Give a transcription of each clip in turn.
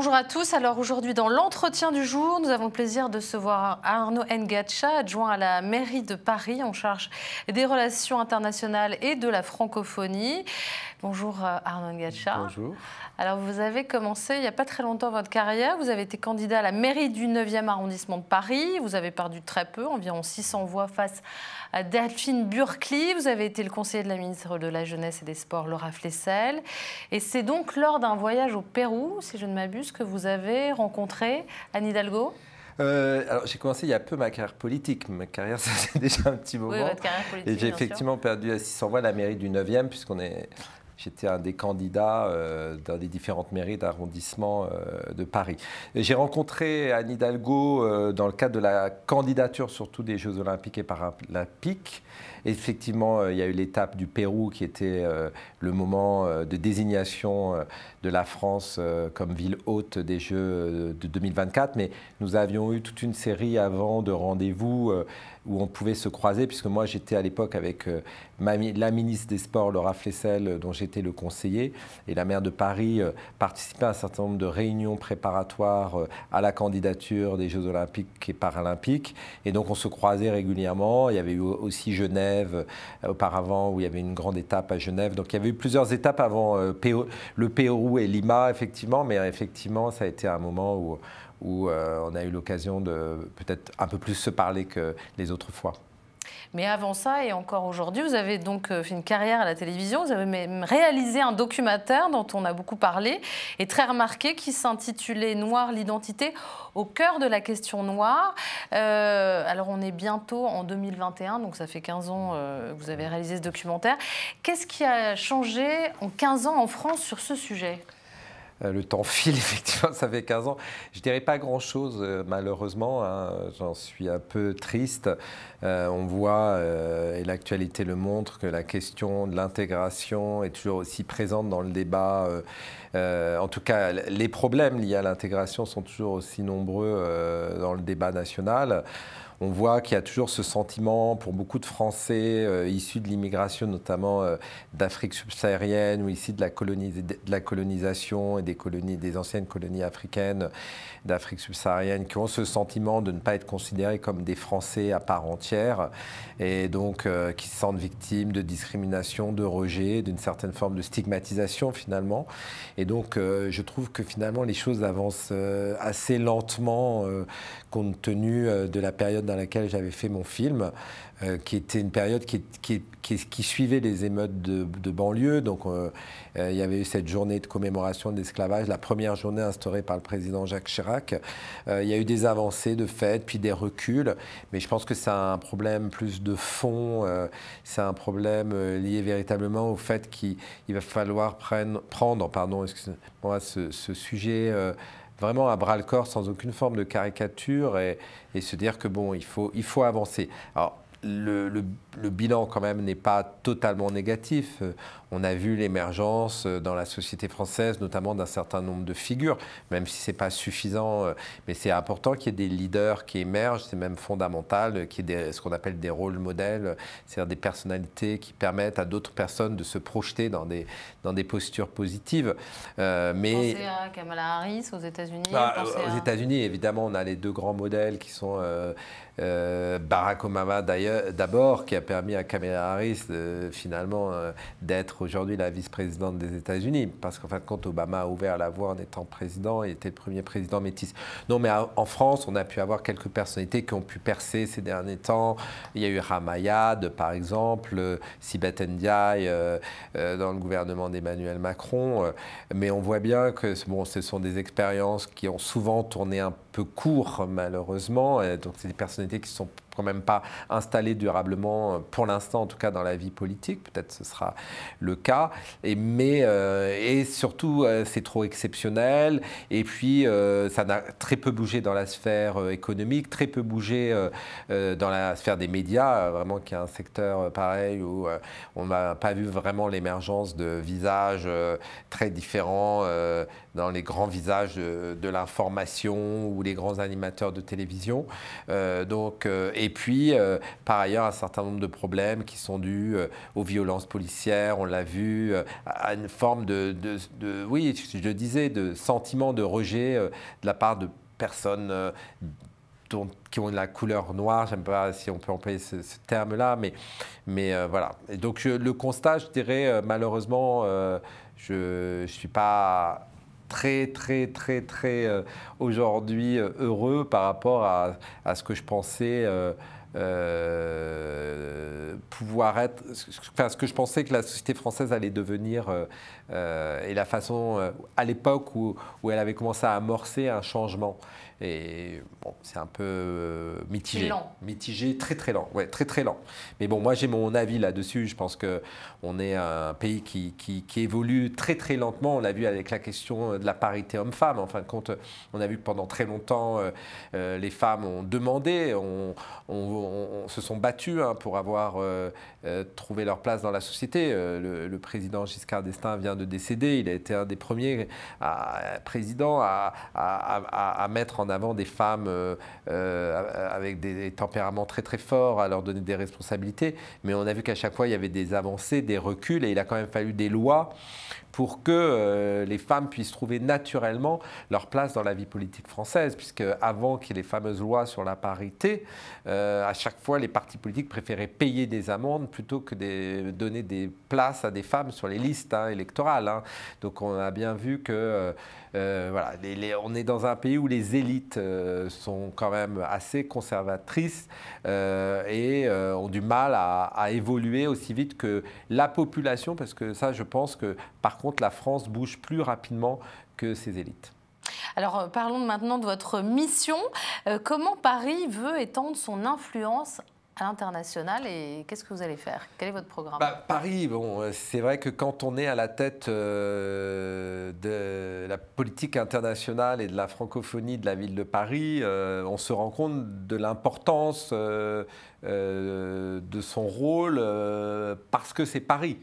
Bonjour à tous. Alors aujourd'hui, dans l'entretien du jour, nous avons le plaisir de se voir Arnaud Ngacha, adjoint à la mairie de Paris en charge des relations internationales et de la francophonie. Bonjour euh, Arnaud N'Gatcha. – Bonjour. Alors vous avez commencé il n'y a pas très longtemps votre carrière. Vous avez été candidat à la mairie du 9e arrondissement de Paris. Vous avez perdu très peu, environ 600 voix face à Delphine Burkley. Vous avez été le conseiller de la ministre de la Jeunesse et des Sports, Laura Flessel. Et c'est donc lors d'un voyage au Pérou, si je ne m'abuse, que vous avez rencontré, Anne Hidalgo euh, alors, j'ai commencé il y a peu ma carrière politique. Ma carrière, ça déjà un petit moment. et j'ai effectivement perdu à 600 voix la mairie du 9e, puisqu'on est J'étais un des candidats euh, dans les différentes mairies d'arrondissement euh, de Paris. J'ai rencontré Anne Hidalgo euh, dans le cadre de la candidature surtout des Jeux Olympiques et Paralympiques. Effectivement, il y a eu l'étape du Pérou qui était le moment de désignation de la France comme ville haute des Jeux de 2024. Mais nous avions eu toute une série avant de rendez-vous où on pouvait se croiser, puisque moi j'étais à l'époque avec euh, la ministre des Sports, Laura Flessel, euh, dont j'étais le conseiller, et la maire de Paris euh, participait à un certain nombre de réunions préparatoires à la candidature des Jeux Olympiques et Paralympiques. Et donc on se croisait régulièrement. Il y avait eu aussi Genève auparavant, où il y avait une grande étape à Genève. Donc il y avait eu plusieurs étapes avant le Pérou et Lima, effectivement, mais effectivement ça a été un moment où où euh, on a eu l'occasion de peut-être un peu plus se parler que les autres fois. Mais avant ça, et encore aujourd'hui, vous avez donc euh, fait une carrière à la télévision, vous avez même réalisé un documentaire dont on a beaucoup parlé, et très remarqué, qui s'intitulait Noir, l'identité, au cœur de la question noire. Euh, alors on est bientôt en 2021, donc ça fait 15 ans que vous avez réalisé ce documentaire. Qu'est-ce qui a changé en 15 ans en France sur ce sujet euh, le temps file, effectivement, ça fait 15 ans. Je dirais pas grand-chose, euh, malheureusement. Hein. J'en suis un peu triste. Euh, on voit, et l'actualité le montre, que la question de l'intégration est toujours aussi présente dans le débat. en tout cas, les problèmes liés à l'intégration sont toujours aussi nombreux dans le débat national on voit qu'il y a toujours ce sentiment pour beaucoup de Français euh, issus de l'immigration, notamment euh, d'Afrique subsaharienne ou ici de la, colonisation et des, anciennes colonies africaines d'Afrique subsaharienne, qui ont ce sentiment de ne pas être considérés comme des Français à part entière et donc euh, qui se sentent victimes de discrimination, de rejet, d'une certaine forme de stigmatisation finalement. Et donc je trouve que finalement les choses avancent assez lentement compte tenu de la période dans laquelle j'avais fait mon film, euh, qui était une période qui, qui, suivait les émeutes de, banlieue. Donc, euh, euh, il y avait eu cette journée de commémoration de l'esclavage, la première journée instaurée par le président Jacques Chirac. il y a eu des avancées de fait, puis des reculs. Mais je pense que c'est un problème plus de fond. c'est un problème lié véritablement au fait qu'il va falloir prendre pardon, moi ce, ce sujet vraiment à bras le corps, sans aucune forme de caricature, et, se dire que bon, il faut, il faut avancer le, bilan quand même n'est pas totalement négatif. Euh, on a vu l'émergence euh, dans la société française, notamment d'un certain nombre de figures, même si ce n'est pas suffisant. Euh, mais c'est important qu'il y ait des leaders qui émergent, c'est même fondamental, qu'il y ait ce qu'on appelle des rôles modèles, c'est-à-dire des personnalités qui permettent à d'autres personnes de se projeter dans des, dans des postures positives. mais... Pensez à Kamala Harris aux États-Unis. Bah, aux États-Unis, évidemment, on a les deux grands modèles qui sont... Euh, Barack Obama d'abord, qui a permis à Kamala Harris euh, finalement euh, d'être aujourd'hui la vice-présidente des États-Unis, parce qu'en fin de compte, Obama a ouvert la voie en étant président, il était le premier président métis. Non, mais en France, on a pu avoir quelques personnalités qui ont pu percer ces derniers temps. Il y a eu Ramayad, par exemple, Sibeth Ndiaye dans le gouvernement d'Emmanuel Macron, mais on voit bien que bon, ce sont des expériences qui ont souvent tourné un peu court malheureusement. Donc c'est des personnalités qui sont même pas installé durablement, euh, pour l'instant en tout cas dans la vie politique, peut-être ce sera le cas, et, mais, euh, et surtout euh, c'est trop exceptionnel, et puis ça n'a très peu bougé dans la sphère économique, très peu bougé dans la sphère des médias, vraiment qui est un secteur pareil où on n'a pas vu vraiment l'émergence de visages très différents dans les grands visages de, l'information ou les grands animateurs de télévision. donc, et et puis, euh, par ailleurs, un certain nombre de problèmes qui sont dus euh, aux violences policières, on l'a vu, euh, à une forme de, oui, je disais, de sentiment de rejet de la part de personnes qui ont de la couleur noire, j'aime pas si on peut employer ce, terme-là, mais, mais voilà. donc, le constat, je dirais, malheureusement, je ne suis pas très, très, très, très euh, aujourd'hui euh, heureux par rapport à, ce que je pensais. Euh, pouvoir être, enfin, ce que je pensais que la société française allait devenir et la façon à l'époque où, où elle avait commencé à amorcer un changement. Et bon, c'est un peu euh, mitigé. Mitigé, très très lent. Ouais, très très lent. Mais bon, moi j'ai mon avis là-dessus. Je pense que on est un pays qui, qui, évolue très très lentement. On l'a vu avec la question euh, de la parité homme-femme. En fin de euh, compte, on a vu que pendant très longtemps, les femmes ont demandé, se sont battues hein, pour avoir euh, trouver leur place dans la société. Euh, le, président Giscard d'Estaing vient de décéder. Il a été un des premiers euh, présidents à, mettre en avant des femmes avec des, tempéraments très très forts, à leur donner des responsabilités. Mais on a vu qu'à chaque fois, il y avait des avancées, des reculs, et il a quand même fallu des lois pour que euh, les femmes puissent trouver naturellement leur place dans la vie politique française, puisque avant qu'il y ait les fameuses lois sur la parité, euh, à chaque fois les partis politiques préféraient payer des amendes plutôt que de donner des places à des femmes sur les listes hein, électorales. Hein. Donc on a bien vu que euh, euh, on est dans un pays où les élites euh, sont quand même assez conservatrices euh, et ont du mal à, à, évoluer aussi vite que la population, parce que ça, je pense que par contre, la France bouge plus rapidement que ses élites. Alors parlons maintenant de votre mission. comment Paris veut étendre son influence à l'international et qu'est-ce que vous allez faire Quel est votre programme bah, Paris, bon, euh, c'est vrai que quand on est à la tête euh, de la politique internationale et de la francophonie de la ville de Paris, euh, on se rend compte de l'importance de son rôle parce que c'est Paris.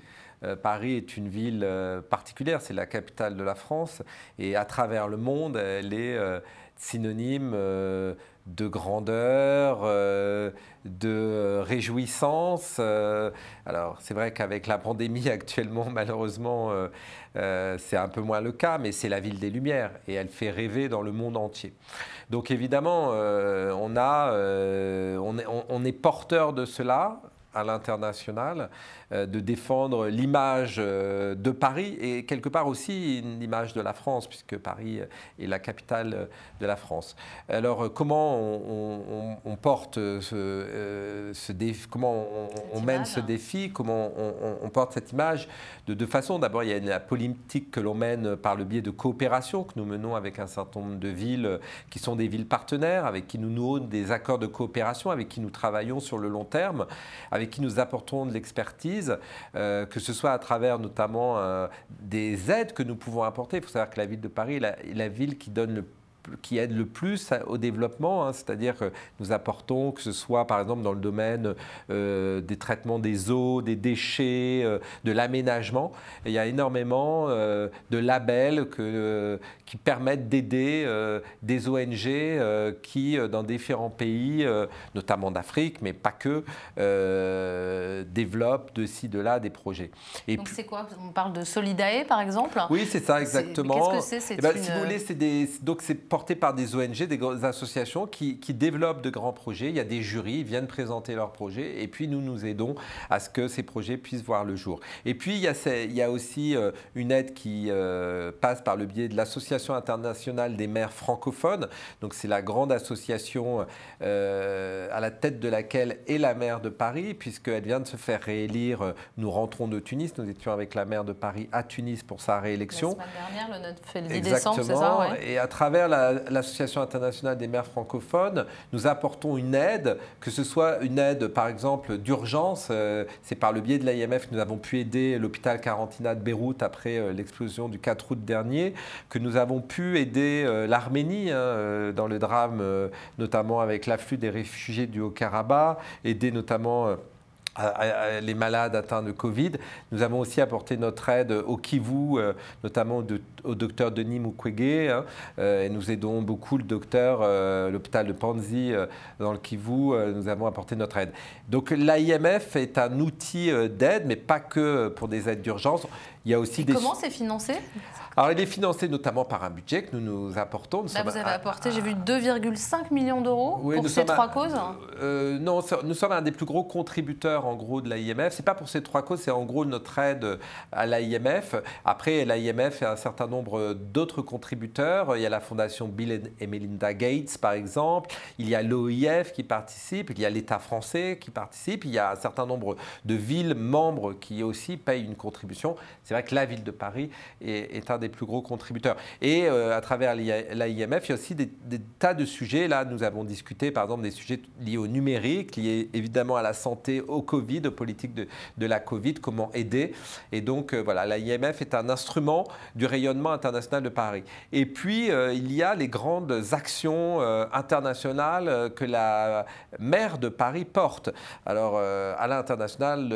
Paris est une ville particulière, c'est la capitale de la France et à travers le monde, elle est synonyme de grandeur, euh, de réjouissance. Euh, alors c'est vrai qu'avec la pandémie actuellement, malheureusement, euh, c'est un peu moins le cas, mais c'est la ville des Lumières et elle fait rêver dans le monde entier. Donc évidemment, on est porteur de cela à l'international. Euh, de défendre l'image euh, de Paris et quelque part aussi l'image de la France, puisque Paris euh, est la capitale de la France. Alors comment on, porte ce, comment on, mène ce défi, comment on, porte cette image de deux façons. D'abord, il y a la politique que l'on mène par le biais de coopération que nous menons avec un certain nombre de villes qui sont des villes partenaires, avec qui nous nouons des accords de coopération, avec qui nous travaillons sur le long terme, avec qui nous apportons de l'expertise euh, que ce soit à travers notamment euh, des aides que nous pouvons apporter. Il faut savoir que la ville de Paris est la, la ville qui donne le qui aident le plus au développement, hein. c'est-à-dire que nous apportons, que ce soit par exemple dans le domaine euh, des traitements des eaux, des déchets, euh, de l'aménagement, il y a énormément euh, de labels que, qui permettent d'aider des ONG qui, dans différents pays, notamment d'Afrique, mais pas que, développent de ci, de là des projets. Donc c'est quoi On parle de Solidae par exemple Oui, c'est ça exactement. Qu'est-ce que c'est eh ben, c'est c'est portés par des ONG, des associations qui, développent de grands projets. Il y a des jurys, ils viennent présenter leurs projets et puis nous nous aidons à ce que ces projets puissent voir le jour. Et puis il y a, il aussi euh, une aide qui euh, passe par le biais de l'Association internationale des maires francophones. Donc c'est la grande association euh, à la tête de laquelle est la maire de Paris, puisqu'elle vient de se faire réélire. Nous rentrons de Tunis, nous étions avec la maire de Paris à Tunis pour sa réélection. La semaine dernière, le 9 décembre, c'est ça ouais. Et à travers la l'Association internationale des maires francophones, nous apportons une aide, que ce soit une aide par exemple d'urgence, euh, c'est par le biais de l'IMF que nous avons pu aider l'hôpital Carantina de Beyrouth après euh, l'explosion du 4 août dernier, que nous avons pu aider euh, l'Arménie hein, dans le drame notamment avec l'afflux des réfugiés du Haut-Karabakh, aider notamment les malades atteints de Covid. Nous avons aussi apporté notre aide au Kivu, euh, notamment au docteur Denis Mukwege. Hein. Euh, et nous aidons beaucoup le docteur, euh, l'hôpital de Panzi dans le Kivu. nous avons apporté notre aide. Donc l'IMF est un outil d'aide, mais pas que pour des aides d'urgence aussi Comment c'est financé Alors, il est financé notamment par un budget que nous nous apportons. Bah, vous avez apporté, j'ai vu 2,5 millions d'euros pour ces trois causes euh, Non, nous sommes un des plus gros contributeurs, en gros, de l'AIMF. Ce n'est pas pour ces trois causes, c'est en gros notre aide à l'AIMF. Après, l'AIMF et un certain nombre d'autres contributeurs. Il y a la fondation Bill et Melinda Gates, par exemple. Il y a l'OIF qui participe. Il y a l'État français qui participe. Il y a un certain nombre de villes membres qui aussi payent une contribution. C'est avec que la ville de Paris est, un des plus gros contributeurs. Et euh, à travers l'IMF il y a aussi des, tas de sujets. Là, nous avons discuté, par exemple, des sujets liés au numérique, liés évidemment à la santé, au Covid, aux politiques de, de la Covid, comment aider. Et donc, euh, voilà, l'AIMF est un instrument du rayonnement international de Paris. Et puis, euh, il y a les grandes actions internationales que la maire de Paris porte. Alors, à l'international,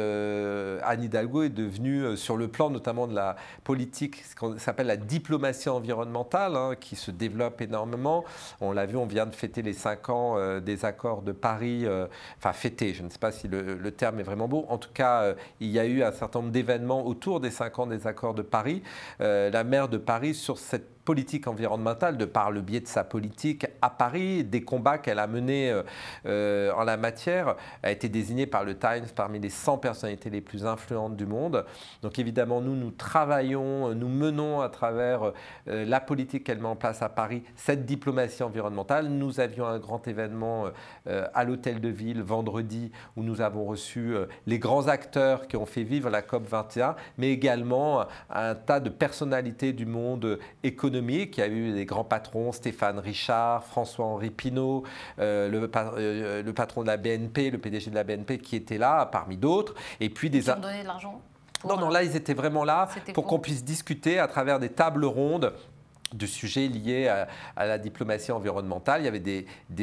Anne Hidalgo est devenue, sur le plan notamment de la politique, ce qu'on s'appelle la diplomatie environnementale, hein, qui se développe énormément. On l'a vu, on vient de fêter les cinq ans euh, des accords de Paris, euh, enfin fêter, je ne sais pas si le, terme est vraiment beau. En tout cas, euh, il y a eu un certain nombre d'événements autour des cinq ans des accords de Paris. la maire de Paris, sur cette politique environnementale, de par le biais de sa politique à Paris, des combats qu'elle a menés euh, euh, en la matière, a été désignée par le Times parmi les 100 personnalités les plus influentes du monde. Donc évidemment, nous, nous travaillons, nous menons à travers euh, la politique qu'elle met en place à Paris, cette diplomatie environnementale. Nous avions un grand événement à l'Hôtel de Ville vendredi où nous avons reçu les grands acteurs qui ont fait vivre la COP 21, mais également un tas de personnalités du monde économique il y a eu des grands patrons, Stéphane Richard, François-Henri Pinault, euh, euh, euh, le, patron de la BNP, le PDG de la BNP qui était là, parmi d'autres. Et puis des... ont donné de l'argent non, non, là, ils étaient vraiment là pour qu'on puisse discuter à travers des tables rondes de sujets liés à, la diplomatie environnementale. Il y avait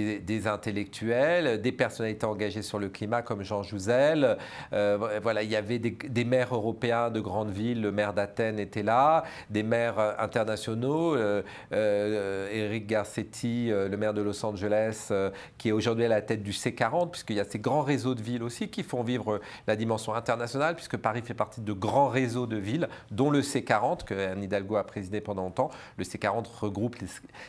des, intellectuels, des personnalités engagées sur le climat comme Jean Jouzel. Euh, voilà, il y avait des, maires européens de grandes villes, le maire d'Athènes était là, des maires internationaux, Eric euh, euh, Garcetti, le maire de Los Angeles, qui est aujourd'hui à la tête du C40, puisqu'il y a ces grands réseaux de villes aussi qui font vivre la dimension internationale, puisque Paris fait partie de grands réseaux de villes, dont le C40, que Anne Hidalgo a présidé pendant longtemps. Le c 40 regroupe,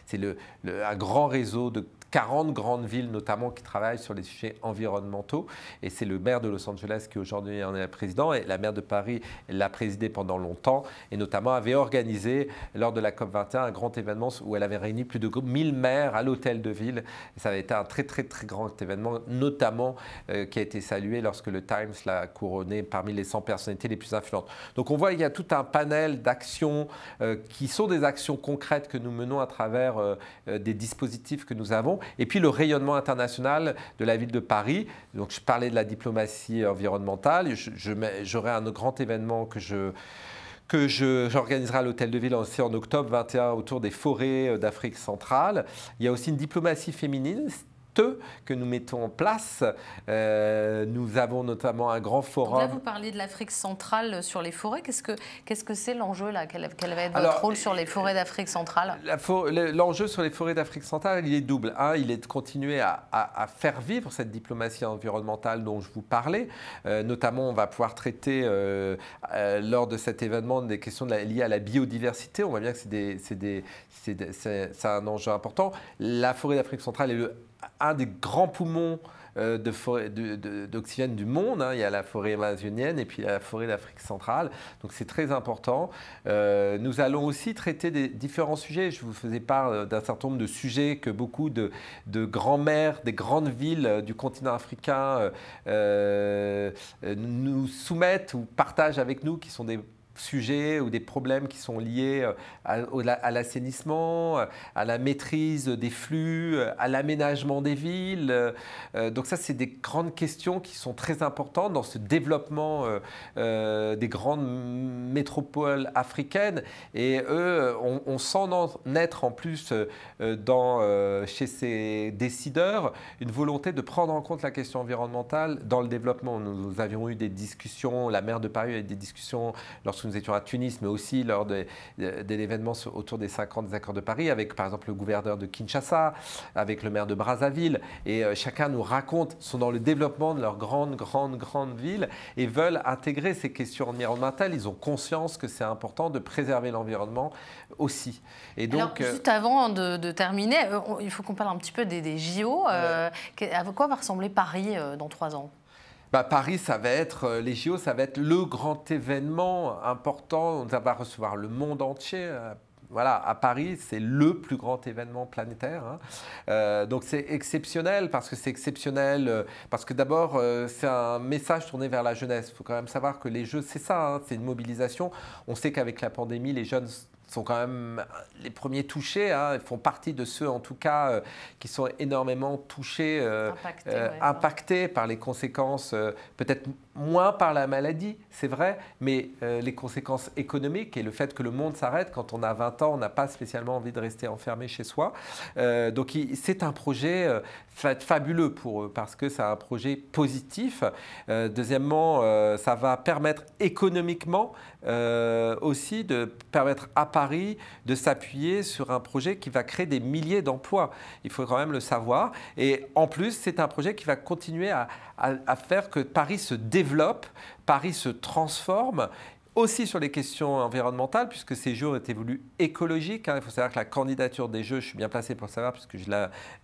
c'est le, le, un grand réseau de 40 grandes villes notamment qui travaillent sur les sujets environnementaux. Et c'est le maire de Los Angeles qui aujourd'hui en est président. Et la maire de Paris l'a présidé pendant longtemps et notamment avait organisé lors de la COP21 un grand événement où elle avait réuni plus de 1000 maires à l'hôtel de ville. ça avait été un très très très grand événement, notamment euh, qui a été salué lorsque le Times l'a couronné parmi les 100 personnalités les plus influentes. Donc on voit il y a tout un panel d'actions euh, qui sont des actions concrètes que nous menons à travers euh, des dispositifs que nous avons et puis le rayonnement international de la ville de Paris. Donc je parlais de la diplomatie environnementale, j'aurai un grand événement que je j'organiserai à l'Hôtel de Ville en octobre 21 autour des forêts euh, d'Afrique centrale. Il y a aussi une diplomatie féminine, que nous mettons en place. Euh, nous avons notamment un grand forum. Là, vous parliez de l'Afrique centrale sur les forêts. Qu'est-ce que qu'est-ce que c'est l'enjeu là quel, va être votre rôle sur les euh, forêts d'Afrique centrale L'enjeu sur les forêts d'Afrique centrale, il est double. Un, il est de continuer à, faire vivre cette diplomatie environnementale dont je vous parlais. Euh, notamment, on va pouvoir traiter lors de cet événement des questions liées à la biodiversité. On voit bien que c'est un enjeu important. La forêt d'Afrique centrale est le un des grands poumons euh, d'oxygène du monde. Hein. Il y a la forêt amazonienne et puis la forêt d'Afrique centrale. Donc c'est très important. Euh, nous allons aussi traiter des différents sujets. Je vous faisais part euh, d'un certain nombre de sujets que beaucoup de, grands-mères des grandes villes du continent africain nous soumettent ou partagent avec nous, qui sont des sujets ou des problèmes qui sont liés euh, à, l'assainissement, euh, à la maîtrise des flux, euh, à l'aménagement des villes. Donc ça, c'est des grandes questions qui sont très importantes dans ce développement des grandes métropoles africaines. Et eux, on, sent naître en plus dans, chez ces décideurs une volonté de prendre en compte la question environnementale dans le développement. Nous avions eu des discussions, la maire de Paris a eu des discussions lorsque nous étions à Tunis, mais aussi lors de, l'événement autour des 50 des accords de Paris, avec par exemple le gouverneur de Kinshasa, avec le maire de Brazzaville. Et euh, chacun nous raconte, sont dans le développement de leur grande, grande, grande ville et veulent intégrer ces questions environnementales. Ils ont conscience que c'est important de préserver l'environnement aussi. Et donc, Alors, euh, juste avant de, terminer, euh, il faut qu'on parle un petit peu des, JO. À quoi va ressembler Paris dans trois ans bah, Paris, ça va être, euh, les JO, ça va être le grand événement important. On va recevoir le monde entier euh, voilà, à Paris, c'est le plus grand événement planétaire. Hein. Euh, donc c'est exceptionnel parce que c'est exceptionnel parce que d'abord c'est un message tourné vers la jeunesse. Il faut quand même savoir que les Jeux, c'est ça, hein, c'est une mobilisation. On sait qu'avec la pandémie, les jeunes sont quand même euh, les premiers touchés, hein. ils font partie de ceux en tout cas euh, qui sont énormément touchés, euh, impactés par les conséquences, peut-être moins par la maladie, c'est vrai, mais les conséquences économiques et le fait que le monde s'arrête quand on a 20 ans, on n'a pas spécialement envie de rester enfermé chez soi. donc c'est un projet fabuleux pour eux parce que c'est un projet positif. deuxièmement, ça va permettre économiquement aussi de permettre à Paris de s'appuyer sur un projet qui va créer des milliers d'emplois. Il faut quand même le savoir. Et en plus, c'est un projet qui va continuer à faire que Paris se développe, Paris se transforme aussi sur les questions environnementales, puisque ces Jeux ont été voulus écologiques. Hein. Il faut savoir que la candidature des Jeux, je suis bien placé pour le savoir, puisque je,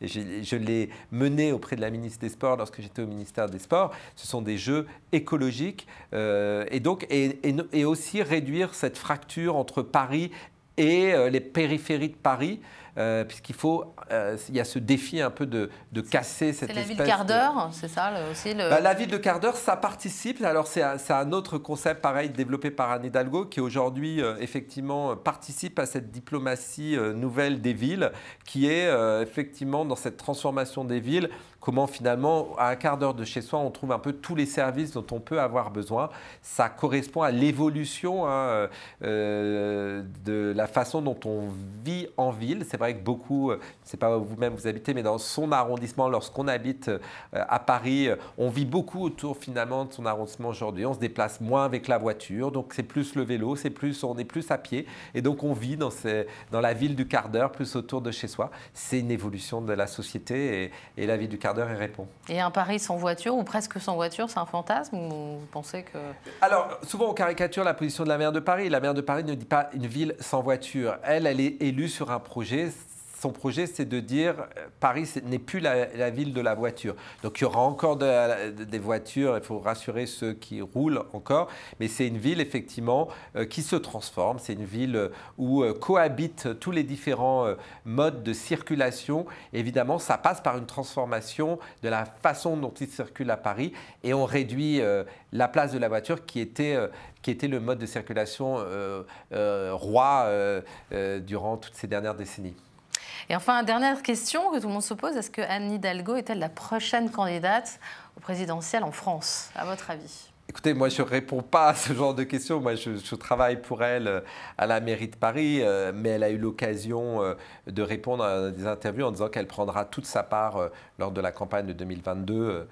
je, l'ai menée auprès de la ministre des Sports lorsque j'étais au ministère des Sports. Ce sont des Jeux écologiques, euh, et donc et aussi réduire cette fracture entre Paris et euh, les périphéries de Paris. Euh, puisqu'il faut, euh, il y a ce défi un peu de, de casser cette espèce. C'est la ville quart d'heure, c'est ça aussi le... Bah, la ville de quart d'heure, ça participe. Alors c'est un, un, autre concept pareil développé par Anne Hidalgo qui aujourd'hui euh, effectivement participe à cette diplomatie nouvelle des villes, qui est effectivement dans cette transformation des villes comment finalement, à un quart d'heure de chez soi, on trouve un peu tous les services dont on peut avoir besoin. Ça correspond à l'évolution hein, de la façon dont on vit en ville. C'est vrai vrai que beaucoup, c'est euh, pas vous-même vous habitez, mais dans son arrondissement, lorsqu'on habite euh, à Paris, euh, on vit beaucoup autour finalement de son arrondissement aujourd'hui. On se déplace moins avec la voiture, donc c'est plus le vélo, c'est plus, on est plus à pied, et donc on vit dans, ces, dans la ville du quart d'heure, plus autour de chez soi. C'est une évolution de la société et, et la ville du quart d'heure y répond. Et un Paris sans voiture ou presque sans voiture, c'est un fantasme ou vous pensez que Alors souvent on caricature la position de la maire de Paris. La maire de Paris ne dit pas une ville sans voiture. Elle, elle est élue sur un projet son projet, c'est de dire euh, Paris n'est plus la, ville de la voiture. Donc il y aura encore des voitures, il faut rassurer ceux qui roulent encore, mais c'est une ville effectivement euh, qui se transforme, c'est une ville euh, où cohabitent tous les différents modes de circulation. Évidemment, ça passe par une transformation de la façon dont ils circulent à Paris et on réduit la place de la voiture qui était, qui était le mode de circulation roi durant toutes ces dernières décennies. Et enfin, dernière question que tout le monde se pose, est-ce que Anne Hidalgo est-elle la prochaine candidate au présidentiel en France, à votre avis Écoutez, moi, je ne réponds pas à ce genre de questions. Moi, je, travaille pour elle euh, à la mairie de Paris, euh, mais elle a eu l'occasion euh, de répondre à des interviews en disant qu'elle prendra toute sa part lors de la campagne de 2022.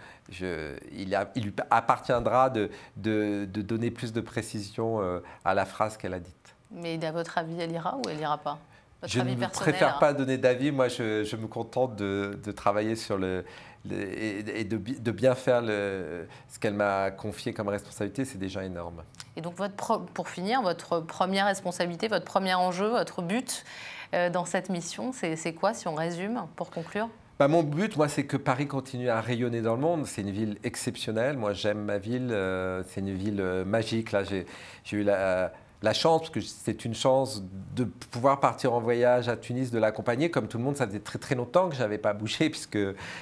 il, lui appartiendra de, de, donner plus de précision à la phrase qu'elle a dite. Mais à votre avis, elle ira ou elle ira pas je ne préfère hein. pas donner d'avis. Moi, je, me contente de, travailler sur le, et, de, bien faire le, ce qu'elle m'a confié comme responsabilité. C'est déjà énorme. Et donc, votre pour finir, votre première responsabilité, votre premier enjeu, votre but euh, dans cette mission, c'est quoi, si on résume, pour conclure bah, mon but, moi, c'est que Paris continue à rayonner dans le monde. C'est une ville exceptionnelle. Moi, j'aime ma ville. Euh, c'est une ville euh, magique. Là, j'ai eu la, la chance, parce que c'est une chance de pouvoir partir en voyage à Tunis, de l'accompagner. Comme tout le monde, ça faisait très très longtemps que je n'avais pas bougé, puisque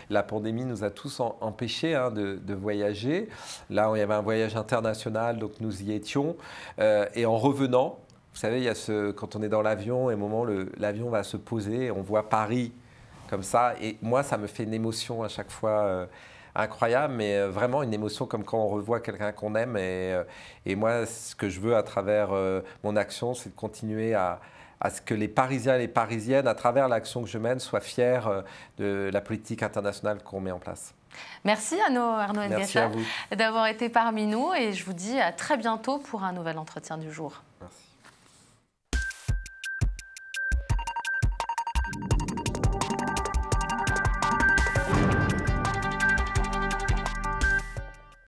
la pandémie nous a tous empêchés hein, de, voyager. Là, il y avait un voyage international, donc nous y étions. Euh, et en revenant, vous savez, il y a ce, quand on est dans l'avion, et un moment l'avion va se poser, on voit Paris comme ça. Et moi, ça me fait une émotion à chaque fois. Euh, incroyable, mais euh, vraiment une émotion comme quand on revoit quelqu'un qu'on aime. Et, euh, moi, ce que je veux à travers euh, mon action, c'est de continuer à, ce que les Parisiens et les Parisiennes, à travers l'action que je mène, soient fiers de la politique internationale qu'on met en place. Merci Arnaud, Arnaud d'avoir été parmi nous et je vous dis à très bientôt pour un nouvel entretien du jour.